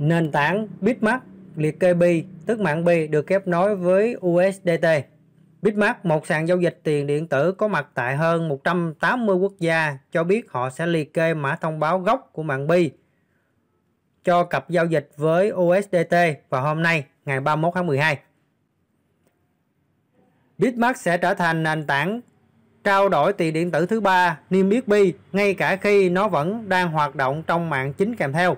Nền tảng Bitmark liệt kê bi tức mạng bi được kết nối với USDT. Bitmark, một sàn giao dịch tiền điện tử có mặt tại hơn 180 quốc gia, cho biết họ sẽ liệt kê mã thông báo gốc của mạng bi cho cặp giao dịch với USDT vào hôm nay, ngày 31 tháng 12. Bitmark sẽ trở thành nền tảng trao đổi tiền điện tử thứ ba niêm yết bi ngay cả khi nó vẫn đang hoạt động trong mạng chính kèm theo.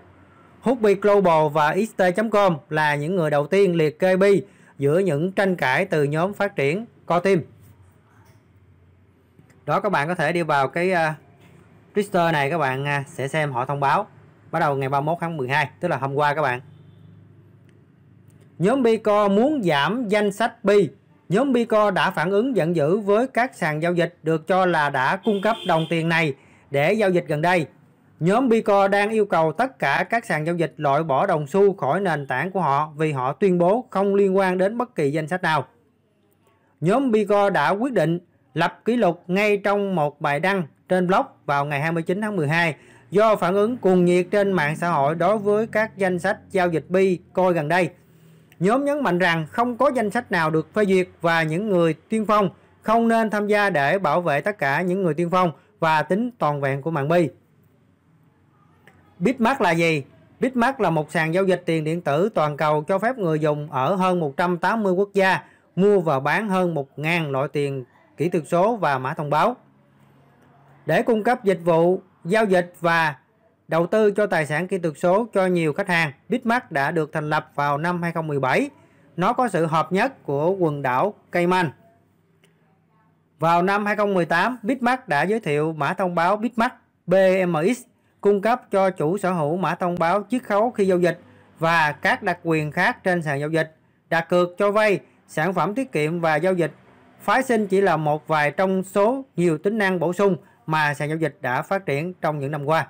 Hobby Global và xt.com là những người đầu tiên liệt kê bi giữa những tranh cãi từ nhóm phát triển Core Team. Đó các bạn có thể đi vào cái uh, à, Twitter này các bạn à, sẽ xem họ thông báo bắt đầu ngày 31 tháng 12, tức là hôm qua các bạn. Nhóm Bico muốn giảm danh sách bi. Nhóm Bico đã phản ứng giận dữ với các sàn giao dịch được cho là đã cung cấp đồng tiền này để giao dịch gần đây Nhóm Bico đang yêu cầu tất cả các sàn giao dịch loại bỏ đồng xu khỏi nền tảng của họ vì họ tuyên bố không liên quan đến bất kỳ danh sách nào. Nhóm Bico đã quyết định lập kỷ lục ngay trong một bài đăng trên blog vào ngày 29 tháng 12 do phản ứng cuồng nhiệt trên mạng xã hội đối với các danh sách giao dịch Bitcoin gần đây. Nhóm nhấn mạnh rằng không có danh sách nào được phê duyệt và những người tiên phong không nên tham gia để bảo vệ tất cả những người tiên phong và tính toàn vẹn của mạng Bi. Bitmark là gì? Bitmark là một sàn giao dịch tiền điện tử toàn cầu cho phép người dùng ở hơn 180 quốc gia mua và bán hơn 1.000 loại tiền kỹ thuật số và mã thông báo. Để cung cấp dịch vụ, giao dịch và đầu tư cho tài sản kỹ thuật số cho nhiều khách hàng, Bitmark đã được thành lập vào năm 2017. Nó có sự hợp nhất của quần đảo Cayman. Vào năm 2018, Bitmark đã giới thiệu mã thông báo Bitmark BMX cung cấp cho chủ sở hữu mã thông báo chiết khấu khi giao dịch và các đặc quyền khác trên sàn giao dịch. Đặt cược cho vay, sản phẩm tiết kiệm và giao dịch. Phái sinh chỉ là một vài trong số nhiều tính năng bổ sung mà sàn giao dịch đã phát triển trong những năm qua.